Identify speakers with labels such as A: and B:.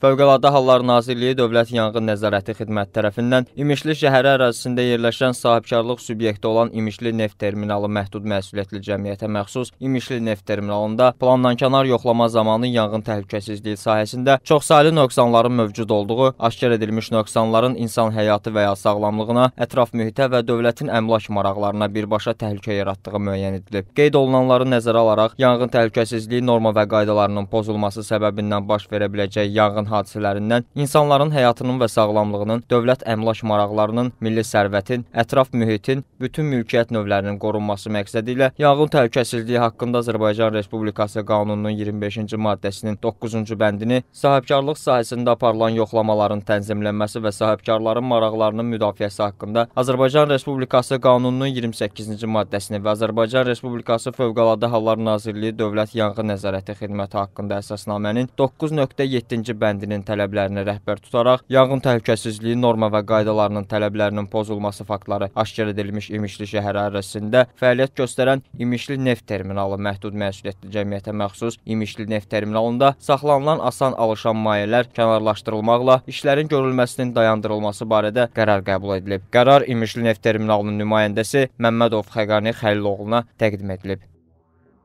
A: Fövqəladə Hallar Nazirliyi Dövlət Yanğın Nəzarəti Xidməti tərəfindən İmişli şəhəri ərazisində yerləşən sahibkarlıq subyekti olan İmişli Neft Terminalı məhdud məsuliyyətli cəmiyyətə məxsus İmişli Neft Terminalında planlankənar yoxlama zamanı yanğın təhlükəsizliyi sahəsində çoxsaylı nöqsanların mövcud olduğu, aşkar edilmiş nöqsanların insan həyatı və ya sağlamlığına, ətraf mühitə və dövlətin əmlak maraqlarına birbaşa təhlükə yaratdığı müəyyən edilib. Qeyd olunanları nəzərə alaraq yanğın təhlükəsizliyi norma və qaydalarının pozulması səbəbindən baş verə biləcək yanğın hadisələrindən insanların həyatının və sağlamlığının, dövlət əmlak maraqlarının, milli sərvətin, ətraf mühitin, bütün mülkiyyət növlərinin qorunması məqsədi ilə yanğın təhlükəsizliyi haqqında Azərbaycan Respublikası qanununun 25-ci maddəsinin 9-cu bəndini sahibkarlıq sahəsində aparılan yoxlamaların tənzimlənməsi və sahibkarların maraqlarının müdafiəsi haqqında Azərbaycan Respublikası qanununun 28-ci maddəsini və Azərbaycan Respublikası Fövqəladə Hallar Nazirliyi Dövlət Yanğın Nəzarəti Xidməti haqqında əsasnamənin 9.7-ci bəndini fəndinin tələblərinə rəhbər tutaraq yanğın təhlükəsizliyi norma və qaydalarının tələblərinin pozulması faktları aşkar edilmiş İmişli şəhəri ərazisində fəaliyyət göstərən İmişli neft terminalı məhdud məsuliyyətli cəmiyyətə məxsus İmişli neft terminalında saxlanılan asan alışan mayələr kənarlaşdırılmaqla işlərin görülməsinin dayandırılması barədə qərar qəbul edilib. Qərar İmişli neft terminalının nümayəndəsi Məmmədov Xəqani Xəliloğluna təqdim edilib.